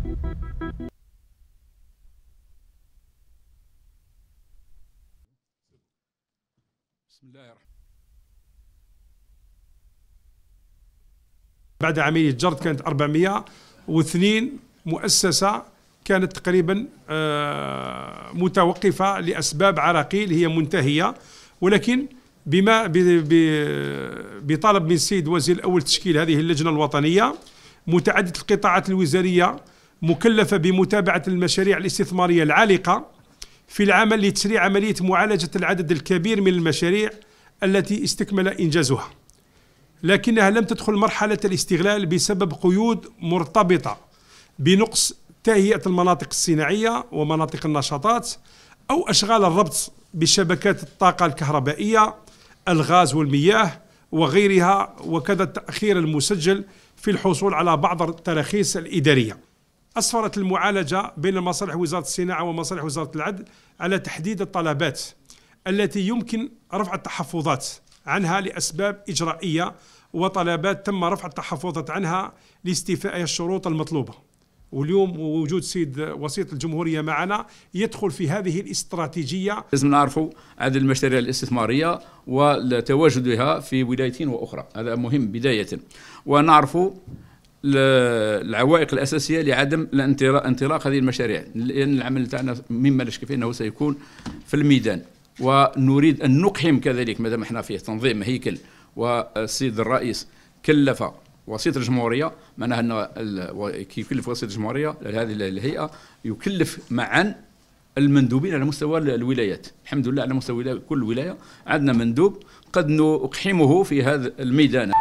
بسم الله الرحمن بعد عملية جرد كانت 402 مؤسسة كانت تقريبا آه، متوقفة لأسباب عراقيل هي منتهية ولكن بما بطلب من السيد وزير الأول تشكيل هذه اللجنة الوطنية متعدد القطاعات الوزارية مكلفة بمتابعة المشاريع الاستثمارية العالقة في العمل لتسريع عملية معالجة العدد الكبير من المشاريع التي استكمل إنجازها لكنها لم تدخل مرحلة الاستغلال بسبب قيود مرتبطة بنقص تهيئة المناطق الصناعية ومناطق النشاطات أو أشغال الربط بشبكات الطاقة الكهربائية الغاز والمياه وغيرها وكذا التأخير المسجل في الحصول على بعض التراخيص الإدارية أسفرت المعالجة بين مصالح وزارة الصناعة ومصالح وزارة العدل على تحديد الطلبات التي يمكن رفع التحفظات عنها لأسباب إجرائية وطلبات تم رفع التحفظات عنها لاستيفاء الشروط المطلوبة واليوم وجود سيد وسيط الجمهورية معنا يدخل في هذه الاستراتيجية لازم نعرفوا عدد المشاريع الاستثمارية وتواجدها في ولايتين وأخرى هذا مهم بداية ونعرفوا العوائق الاساسيه لعدم انطلاق هذه المشاريع لان العمل تاعنا مما لا شك فيه انه سيكون في الميدان ونريد ان نقحم كذلك ما دام احنا فيه تنظيم هيكل والسيد الرئيس كلف وسيط الجمهوريه معناها ان كيكلف وسيط الجمهوريه هذه الهيئه يكلف معا المندوبين على مستوى الولايات الحمد لله على مستوى كل ولايه عندنا مندوب قد نقحمه في هذا الميدان